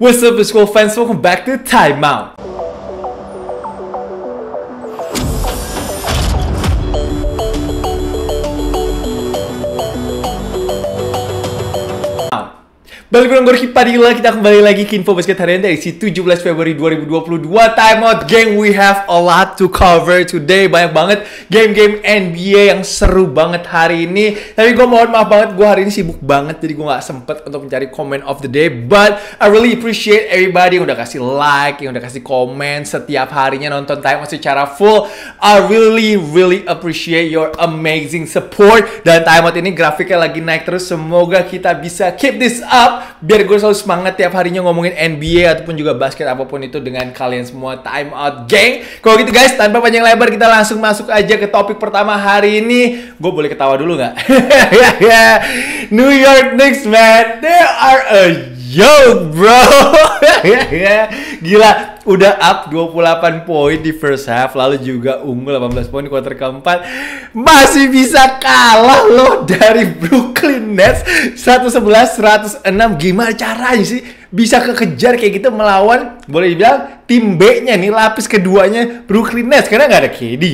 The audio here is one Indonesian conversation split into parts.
What's up, it's Wolf fans, welcome back to Timeout. Balik kurang Gorky Padilla, kita kembali lagi ke Info Basket harian dari si 17 Februari 2022 Time out, gang, we have a lot to cover today Banyak banget game-game NBA yang seru banget hari ini Tapi gue mohon maaf banget, gue hari ini sibuk banget Jadi gue gak sempet untuk mencari comment of the day But I really appreciate everybody yang udah kasih like, yang udah kasih comment Setiap harinya nonton Time out secara full I really, really appreciate your amazing support Dan Time out ini grafiknya lagi naik terus Semoga kita bisa keep this up biar gue selalu semangat tiap harinya ngomongin NBA ataupun juga basket apapun itu dengan kalian semua time out geng kalau gitu guys tanpa panjang lebar kita langsung masuk aja ke topik pertama hari ini gue boleh ketawa dulu nggak ya, ya. New York Knicks man they are a Yo bro Gila udah up 28 poin di first half Lalu juga unggul 18 poin di quarter keempat Masih bisa kalah loh dari Brooklyn Nets 111-106 Gimana caranya sih bisa kekejar kayak gitu melawan Boleh dibilang tim B-nya nih lapis keduanya Brooklyn Nets Karena nggak ada KD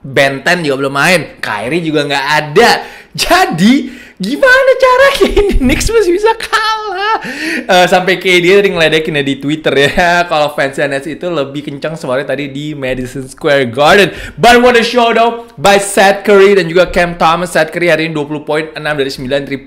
Benten juga belum main Kyrie juga nggak ada Jadi gimana cara ini Knicks masih bisa kalah uh, sampai kayak dia tadi ngeledekin ya di Twitter ya kalau fans Nets itu lebih kencang suaranya tadi di Madison Square Garden but what a show though by Seth Curry dan juga Cam Thomas Seth Curry hari ini 20 poin 6 dari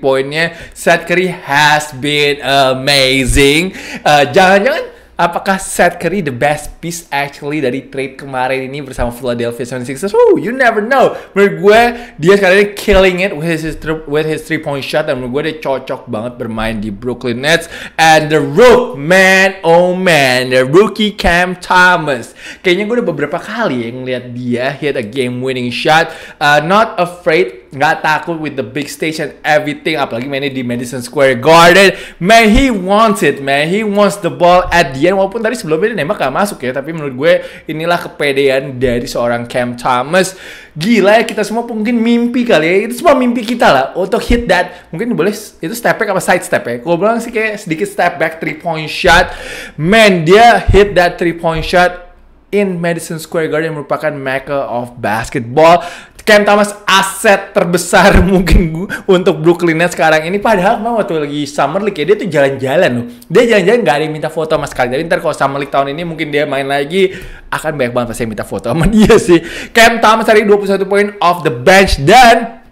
9 3 poinnya Seth Curry has been amazing uh, jangan-jangan apakah Seth Curry the best piece actually dari trade kemarin ini bersama Philadelphia 76ers? Oh, you never know. Menurut gue dia sekarang ini killing it with his with his three point shot dan menurut gue dia cocok banget bermain di Brooklyn Nets and the rook man oh man the rookie Cam Thomas. Kayaknya gue udah beberapa kali yang lihat dia hit a game winning shot. Uh, not afraid nggak takut with the big stage and everything apalagi mainnya di Madison Square Garden man he wants it man he wants the ball at the end walaupun tadi sebelumnya dia nembak gak masuk ya tapi menurut gue inilah kepedean dari seorang Cam Thomas gila ya kita semua mungkin mimpi kali ya itu semua mimpi kita lah untuk hit that mungkin boleh itu step back apa side step ya gue bilang sih kayak sedikit step back three point shot man dia hit that three point shot in Madison Square Garden merupakan mecca of basketball. Cam Thomas aset terbesar mungkin gua, untuk Brooklyn Nets sekarang ini padahal mau waktu lagi Summer League ya dia tuh jalan-jalan loh dia jalan-jalan gak ada yang minta foto sama sekali jadi ntar kalau Summer League tahun ini mungkin dia main lagi akan banyak banget pasti yang minta foto sama dia sih Cam Thomas hari 21 poin off the bench dan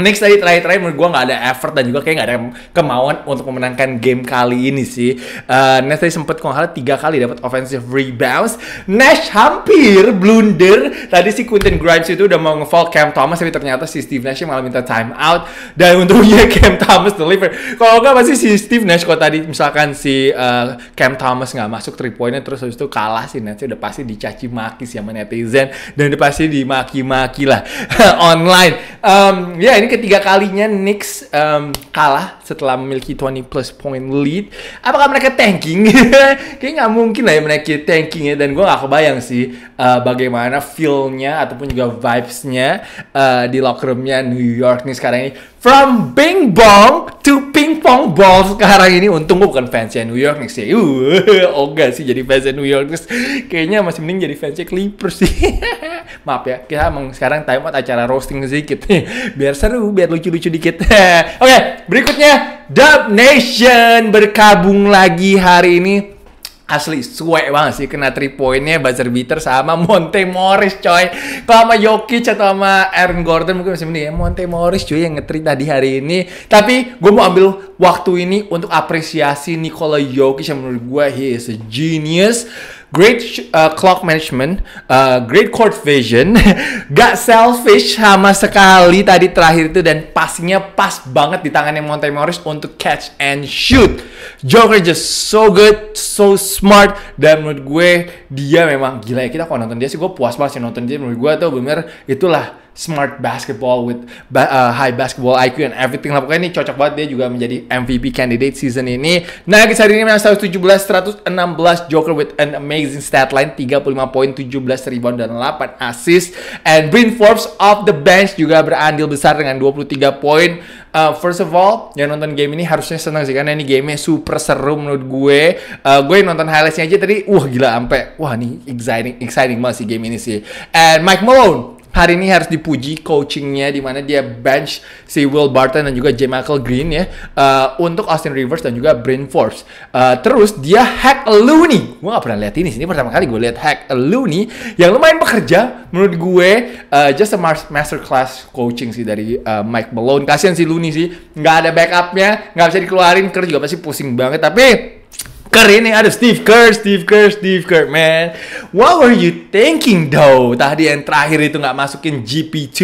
Next tadi terakhir-terakhir menurut gue gak ada effort dan juga kayak gak ada kemauan untuk memenangkan game kali ini sih. Uh, eh, Nash tadi sempet kalau salah tiga kali dapat offensive rebounds. Nash hampir blunder. Tadi si Quentin Grimes itu udah mau nge-fall Cam Thomas tapi ternyata si Steve Nash malah minta time out dan untungnya Cam Thomas deliver. Kalau nggak pasti si Steve Nash kalau tadi misalkan si uh, Cam Thomas gak masuk three pointnya terus habis itu kalah sih Nash udah pasti dicaci maki sih sama netizen dan udah pasti dimaki-maki lah online. Um, ya yeah, ini ketiga kalinya Knicks um, kalah setelah memiliki 20 plus point lead. Apakah mereka tanking? Kayaknya nggak mungkin lah ya mereka tanking ya. Dan gue nggak kebayang sih uh, bagaimana feel-nya ataupun juga vibes-nya uh, di locker room-nya New York nih sekarang ini. From Bing Bong to Ping Pong Ball sekarang ini untung gue bukan fansnya New York Knicks ya. Uh, oh enggak sih jadi fansnya New York Knicks. Kayaknya masih mending jadi fansnya Clippers sih. Maaf ya, kita emang sekarang time out acara roasting sedikit. biar seru, biar lucu-lucu dikit. Oke, okay, berikutnya Dub Nation berkabung lagi hari ini Asli, suwe banget sih kena 3 poinnya buzzer beater sama Monte Morris coy. Kalau sama Jokic atau sama Aaron Gordon mungkin masih mending ya. Monte Morris coy yang ngetri tadi hari ini. Tapi gue mau ambil waktu ini untuk apresiasi Nikola Jokic yang menurut gue he is a genius great uh, clock management, uh, great court vision, gak selfish sama sekali tadi terakhir itu dan pasnya pas banget di tangan tangannya Montemoris untuk catch and shoot. Joker just so good, so smart dan menurut gue dia memang gila ya kita kalau nonton dia sih gue puas banget sih nonton dia menurut gue tuh bener itulah smart basketball with ba uh, high basketball IQ and everything lah pokoknya ini cocok banget dia juga menjadi MVP candidate season ini nah guys hari ini menang 117 116 Joker with an amazing stat line 35 poin 17 rebound dan 8 assist and Bryn Forbes off the bench juga berandil besar dengan 23 poin uh, first of all yang nonton game ini harusnya senang sih karena ini gamenya super seru menurut gue uh, gue nonton highlightsnya aja tadi wah gila sampai wah nih exciting exciting banget sih game ini sih and Mike Malone hari ini harus dipuji coachingnya di mana dia bench si Will Barton dan juga J. Michael Green ya uh, untuk Austin Rivers dan juga Brain Force. Uh, eh, terus dia hack Looney. Gue gak pernah lihat ini. Ini pertama kali gue lihat hack Looney yang lumayan bekerja menurut gue uh, just a masterclass coaching sih dari uh, Mike Malone. kasian si Looney sih nggak ada backupnya, nggak bisa dikeluarin kerja juga pasti pusing banget. Tapi Kerr ini ada Steve Kerr, Steve Kerr, Steve Kerr, man. What were you thinking though? Tadi yang terakhir itu nggak masukin GP2.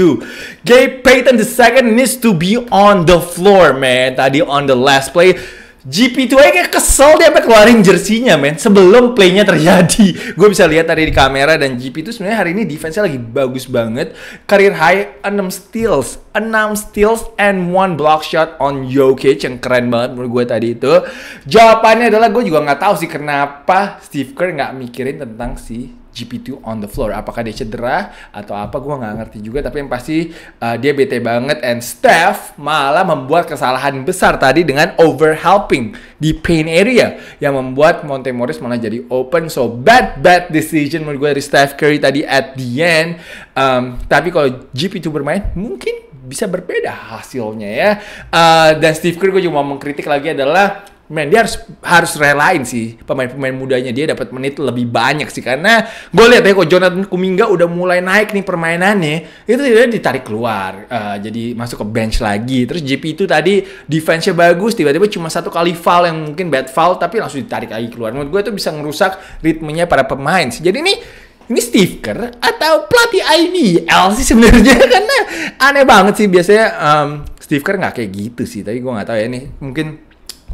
Gabe Payton the second needs to be on the floor, man. Tadi on the last play GP2 aja kayak kesel dia sampai keluarin jersinya men sebelum playnya terjadi gue bisa lihat tadi di kamera dan GP itu sebenarnya hari ini defense-nya lagi bagus banget Career high 6 steals 6 steals and one block shot on Jokic yang keren banget menurut gue tadi itu jawabannya adalah gue juga nggak tahu sih kenapa Steve Kerr nggak mikirin tentang si GP2 on the floor. Apakah dia cedera atau apa gue nggak ngerti juga. Tapi yang pasti uh, dia bete banget. And Steph malah membuat kesalahan besar tadi dengan overhelping di pain area. Yang membuat Monte Morris malah jadi open. So bad bad decision menurut gue dari Steph Curry tadi at the end. Um, tapi kalau GP2 bermain mungkin bisa berbeda hasilnya ya. Uh, dan Steve Kerr gue juga mau mengkritik lagi adalah man dia harus harus relain sih pemain-pemain mudanya dia dapat menit lebih banyak sih karena gue lihat ya kok Jonathan Kuminga udah mulai naik nih permainannya itu dia ditarik keluar uh, jadi masuk ke bench lagi terus JP itu tadi defense-nya bagus tiba-tiba cuma satu kali foul yang mungkin bad foul tapi langsung ditarik lagi keluar menurut gue itu bisa ngerusak ritmenya para pemain sih jadi ini ini Steve Kerr atau pelatih IBL sih sebenarnya karena aneh banget sih biasanya um, Steve Kerr nggak kayak gitu sih tapi gue nggak tahu ya nih mungkin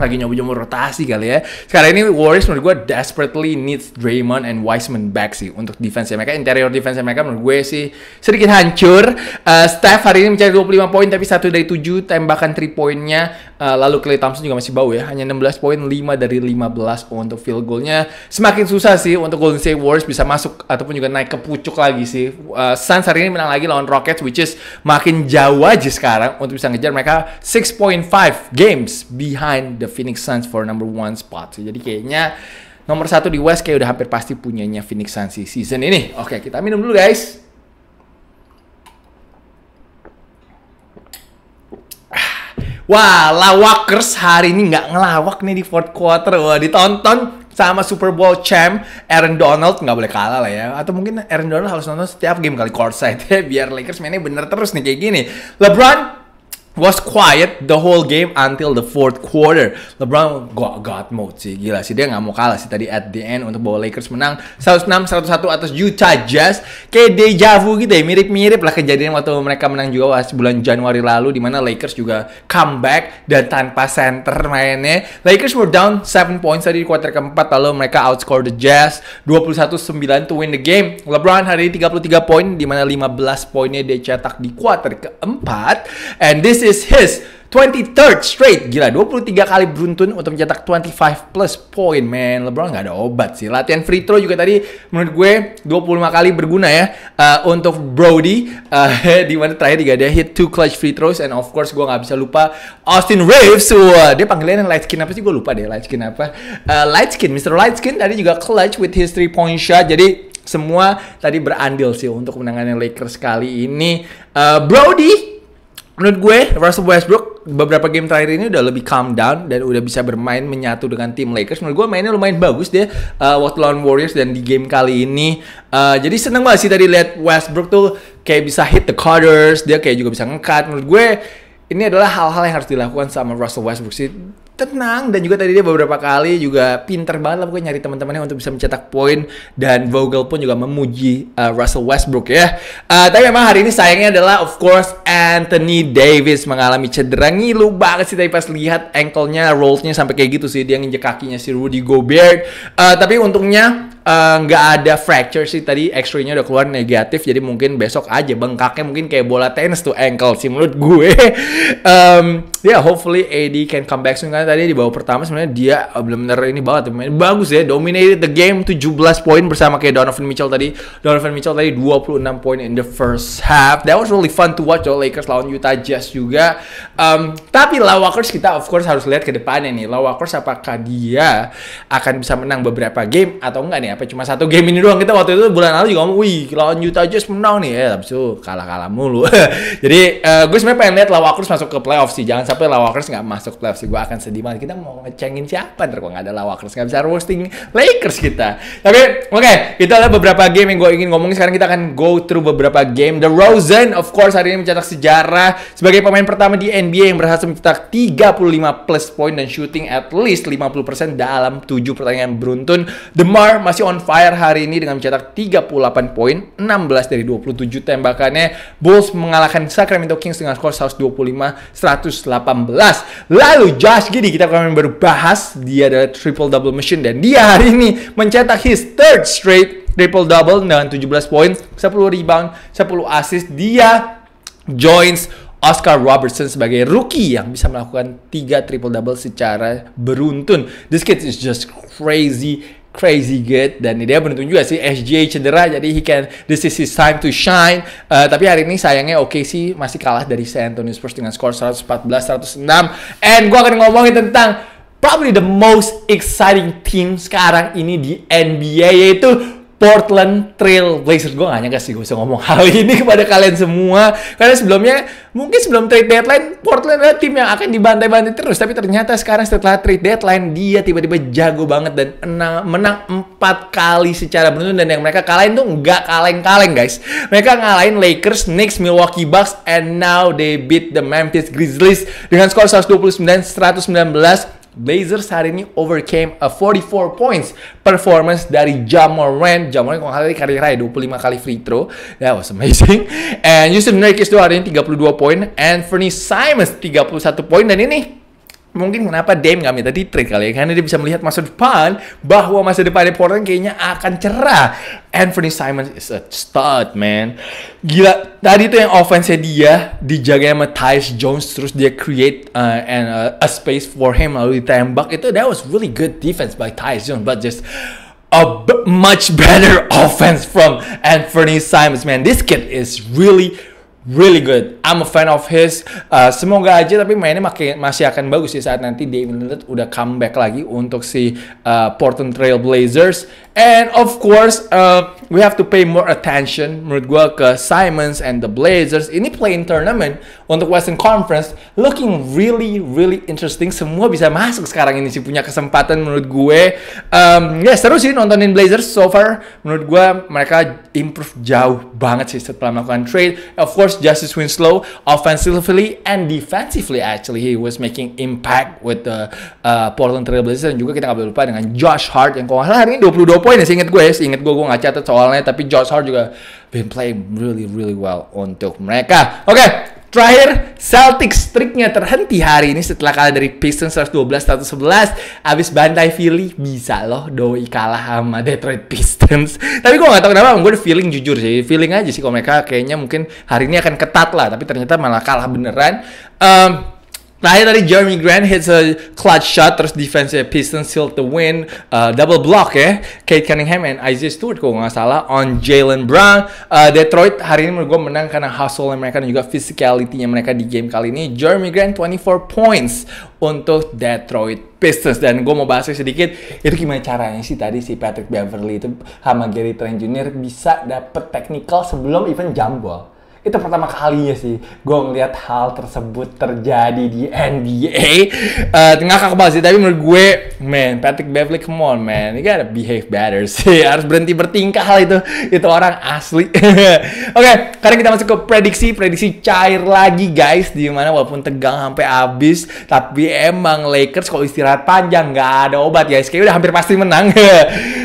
lagi nyoba-nyoba rotasi kali ya. Sekarang ini Warriors menurut gue desperately needs Draymond and Wiseman back sih untuk defense mereka. Interior defense mereka menurut gue sih sedikit hancur. Uh, Steph hari ini mencari 25 poin tapi satu dari tujuh tembakan 3 poinnya. Uh, eh, lalu Clay Thompson juga masih bau ya. Hanya 16 poin, 5 dari 15 untuk field goalnya. Semakin susah sih untuk Golden State Warriors bisa masuk ataupun juga naik ke pucuk lagi sih. Uh, Suns hari ini menang lagi lawan Rockets which is makin jauh aja sekarang untuk bisa ngejar mereka 6.5 games behind the Phoenix Suns for number one spot. Jadi kayaknya nomor satu di West kayak udah hampir pasti punyanya Phoenix Suns di season ini. Oke, kita minum dulu guys. Wah, lawakers hari ini nggak ngelawak nih di fourth quarter. Wah, ditonton sama Super Bowl champ Aaron Donald nggak boleh kalah lah ya. Atau mungkin Aaron Donald harus nonton setiap game kali courtside ya, biar Lakers mainnya bener terus nih kayak gini. LeBron was quiet the whole game until the fourth quarter. LeBron got got mode sih, gila sih dia nggak mau kalah sih tadi at the end untuk bawa Lakers menang 106-101 atas Utah Jazz. Kayak deja vu gitu ya, mirip-mirip lah kejadian waktu mereka menang juga pas bulan Januari lalu di mana Lakers juga comeback dan tanpa center mainnya. Lakers were down 7 points tadi di quarter keempat lalu mereka outscore the Jazz 21-9 to win the game. LeBron hari ini 33 poin di mana 15 poinnya dia cetak di quarter keempat and this is his 23rd straight. Gila, 23 kali beruntun untuk mencetak 25 plus point, man. LeBron nggak ada obat sih. Latihan free throw juga tadi menurut gue 25 kali berguna ya. Uh, untuk Brody, uh, di mana terakhir juga dia hit two clutch free throws. And of course, gue nggak bisa lupa Austin Reeves. Uh, dia panggilannya light skin apa sih? Gue lupa deh light skin apa. Uh, light skin, Mr. Light skin tadi juga clutch with his three point shot. Jadi semua tadi berandil sih untuk kemenangannya Lakers kali ini. Uh, Brody menurut gue Russell Westbrook beberapa game terakhir ini udah lebih calm down dan udah bisa bermain menyatu dengan tim Lakers. Menurut gue mainnya lumayan bagus dia uh, waktu lawan Warriors dan di game kali ini. Uh, jadi seneng banget sih tadi lihat Westbrook tuh kayak bisa hit the cutters, dia kayak juga bisa ngekat. Menurut gue ini adalah hal-hal yang harus dilakukan sama Russell Westbrook sih tenang dan juga tadi dia beberapa kali juga pinter banget lah pokoknya nyari teman-temannya untuk bisa mencetak poin dan Vogel pun juga memuji uh, Russell Westbrook ya. Uh, tapi memang hari ini sayangnya adalah of course Anthony Davis mengalami cedera ngilu banget sih tadi pas lihat ankle-nya rolls-nya sampai kayak gitu sih dia nginjek kakinya si Rudy Gobert. Uh, tapi untungnya Eh, nggak uh, ada fracture sih tadi X-ray-nya udah keluar negatif jadi mungkin besok aja bengkaknya mungkin kayak bola tenis tuh ankle sih menurut gue um, ya yeah, hopefully AD can come back soon karena tadi di bawah pertama sebenarnya dia benar eh, bener ini banget main bagus ya dominated the game 17 poin bersama kayak Donovan Mitchell tadi Donovan Mitchell tadi 26 poin in the first half that was really fun to watch the oh, Lakers lawan Utah Jazz juga um, tapi lawakers kita of course harus lihat ke depannya nih lawakers apakah dia akan bisa menang beberapa game atau enggak nih apa cuma satu game ini doang kita waktu itu bulan lalu juga ngomong wih lawan Utah Jazz menang nih ya eh, tapi itu kalah-kalah mulu jadi uh, eh, gue sebenarnya pengen lihat lawakers masuk ke playoff sih jangan sampai lawakers nggak masuk playoff sih gue akan sedih banget kita mau ngecengin siapa ntar nggak ada lawakers nggak bisa roasting Lakers kita tapi oke okay, itu adalah beberapa game yang gue ingin ngomongin sekarang kita akan go through beberapa game The Rosen of course hari ini mencetak sejarah sebagai pemain pertama di NBA yang berhasil mencetak 35 plus point dan shooting at least 50% dalam 7 pertandingan beruntun the Mar masih masih on fire hari ini dengan mencetak 38 poin, 16 dari 27 tembakannya. Bulls mengalahkan Sacramento Kings dengan skor 125-118. Lalu Josh Giddy kita akan berbahas bahas, dia adalah triple double machine dan dia hari ini mencetak his third straight triple double dengan 17 poin, 10 rebound, 10 assist. Dia joins Oscar Robertson sebagai rookie yang bisa melakukan 3 triple double secara beruntun. This kid is just crazy crazy good dan dia beruntung juga sih SJ cedera jadi he can this is his time to shine uh, tapi hari ini sayangnya oke okay sih masih kalah dari San Antonio Spurs dengan skor 114-106 and gua akan ngomongin tentang probably the most exciting team sekarang ini di NBA yaitu Portland Trail Blazers. Gue gak nyangka sih gue bisa ngomong hal ini kepada kalian semua. Karena sebelumnya, mungkin sebelum trade deadline, Portland adalah tim yang akan dibantai-bantai terus. Tapi ternyata sekarang setelah trade deadline, dia tiba-tiba jago banget dan enang, menang 4 kali secara beruntun. Dan yang mereka kalahin tuh nggak kaleng-kaleng guys. Mereka ngalahin Lakers, Knicks, Milwaukee Bucks, and now they beat the Memphis Grizzlies dengan skor 129-119 Blazers hari ini overcame a 44 points performance dari Jamal Jamoran kalau kali karir raya 25 kali free throw. That was amazing. And Yusuf Nurkic itu hari ini 32 poin. Anthony Simons 31 poin. Dan ini mungkin kenapa Dame nggak minta di trade kali ya karena dia bisa melihat masa depan bahwa masa depan Portland kayaknya akan cerah Anthony Simons is a stud man gila tadi tuh yang offense dia dijaga sama Tyus Jones terus dia create uh, and uh, a space for him lalu ditembak itu that was really good defense by Tyus Jones but just a much better offense from Anthony Simons man this kid is really really good. I'm a fan of his. Uh, semoga aja tapi mainnya makin, masih akan bagus sih saat nanti Damian Lillard udah comeback lagi untuk si uh, Portland Trail Blazers. And of course, uh, we have to pay more attention menurut gue ke Simons and the Blazers. Ini play in tournament untuk Western Conference looking really really interesting. Semua bisa masuk sekarang ini sih punya kesempatan menurut gue. Um, ya yeah, seru sih nontonin Blazers so far. Menurut gue mereka improve jauh banget sih setelah melakukan trade. Of course course, Justice Winslow offensively and defensively actually he was making impact with the uh, Portland Trailblazers dan juga kita nggak boleh lupa dengan Josh Hart yang kalau hari ini 22 poin ya, seinget gue, ya, seinget gue gue nggak catat soalnya tapi Josh Hart juga been playing really really well untuk mereka. Oke, okay, Terakhir, Celtics streaknya terhenti hari ini setelah kalah dari Pistons 112-111. Abis bantai Philly, bisa loh doi kalah sama Detroit Pistons. Tapi gue gak tau kenapa, gue udah feeling jujur sih. Feeling aja sih kalau mereka kayaknya mungkin hari ini akan ketat lah. Tapi ternyata malah kalah beneran. Um, Terakhir dari Jeremy Grant hits a clutch shot terus defense Pistons sealed the win uh, double block ya Kate Cunningham and Isaiah Stewart kalau nggak salah on Jalen Brown uh, Detroit hari ini menurut gue menang karena hustle mereka dan juga physicality-nya mereka di game kali ini Jeremy Grant 24 points untuk Detroit Pistons dan gue mau bahas sedikit itu gimana caranya sih tadi si Patrick Beverly itu sama Gary Trent Jr bisa dapet technical sebelum even jump ball itu pertama kalinya sih gue ngeliat hal tersebut terjadi di NBA. Uh, eh, tengah kakak banget sih, tapi menurut gue, man, Patrick Beverly, come on man, you gotta behave better sih. Harus berhenti bertingkah lah itu, itu orang asli. Oke, okay, sekarang kita masuk ke prediksi, prediksi cair lagi guys, di mana walaupun tegang sampai habis, tapi emang Lakers kalau istirahat panjang nggak ada obat guys, kayaknya udah hampir pasti menang.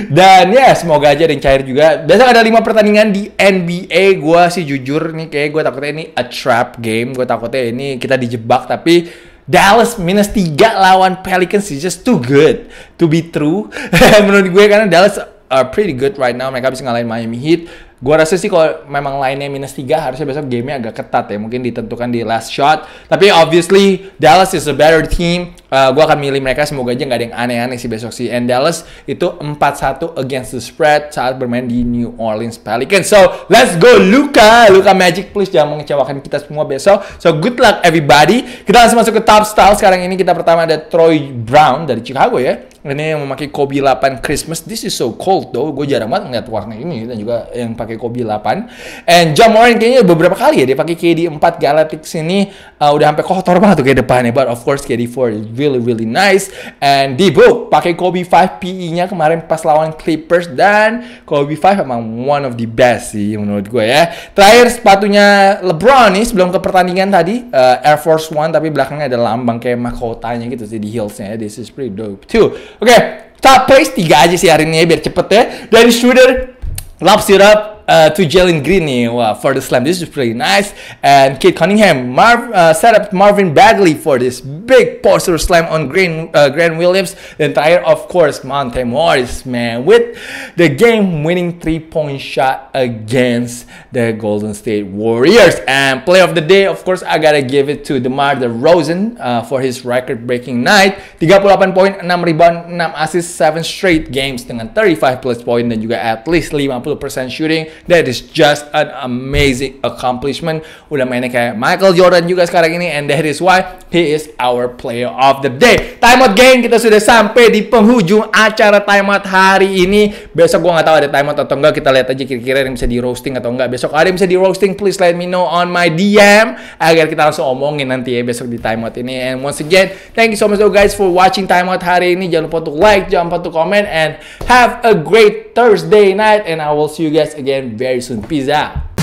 Dan ya, yeah, semoga aja ada yang cair juga. Biasa ada lima pertandingan di NBA, gue sih jujur nih kayak gue takutnya ini a trap game gue takutnya ini kita dijebak tapi Dallas minus 3 lawan Pelicans is just too good to be true menurut gue karena Dallas are pretty good right now mereka bisa ngalahin Miami Heat gue rasa sih kalau memang lainnya minus 3 harusnya besok gamenya agak ketat ya mungkin ditentukan di last shot tapi obviously Dallas is a better team Uh, eh, gue akan milih mereka semoga aja nggak ada yang aneh-aneh sih besok sih. And Dallas itu 4-1 against the spread saat bermain di New Orleans Pelicans. So let's go Luka, Luka Magic please jangan mengecewakan kita semua besok. So good luck everybody. Kita langsung masuk ke top style sekarang ini kita pertama ada Troy Brown dari Chicago ya. Ini yang memakai Kobe 8 Christmas. This is so cold though. Gue jarang banget ngeliat warna ini dan juga yang pakai Kobe 8. And Jamoran kayaknya beberapa kali ya dia pakai KD 4 Galactics ini uh, udah sampai kotor banget tuh kayak depannya. But of course KD 4 really really nice and di book pakai Kobe 5 PE-nya kemarin pas lawan Clippers dan Kobe 5 emang one of the best sih menurut gue ya. Terakhir sepatunya LeBron nih sebelum ke pertandingan tadi uh, Air Force One tapi belakangnya ada lambang kayak mahkotanya gitu sih di heelsnya. Ya. This is pretty dope too. Oke, okay, top place tiga aja sih hari ini ya biar cepet ya. Dari shooter, lap syrup, uh, to Jalen Greeny wow, for the slam. This is pretty nice. And Kate Cunningham Marv, uh, set up Marvin Bagley for this big poster slam on Green, uh, Grant Williams. The entire, of course, Monte Morris, man, with the game-winning three-point shot against the Golden State Warriors. And play of the day, of course, I gotta give it to DeMar DeRozan uh, for his record-breaking night. 38 poin, 6 rebound, 6 assists, 7 straight games dengan 35 plus poin dan juga at least 50% shooting That is just an amazing accomplishment. Udah mainnya kayak Michael Jordan juga sekarang ini and that is why he is our player of the day. Timeout game kita sudah sampai di penghujung acara timeout hari ini. Besok gua nggak tahu ada timeout atau enggak, kita lihat aja kira-kira yang bisa di roasting atau enggak. Besok ada yang bisa di roasting, please let me know on my DM agar kita langsung omongin nanti ya besok di timeout ini. And once again, thank you so much though guys for watching timeout hari ini. Jangan lupa untuk like, jangan lupa untuk comment and have a great Thursday night and I will see you guys again very soon. Peace out.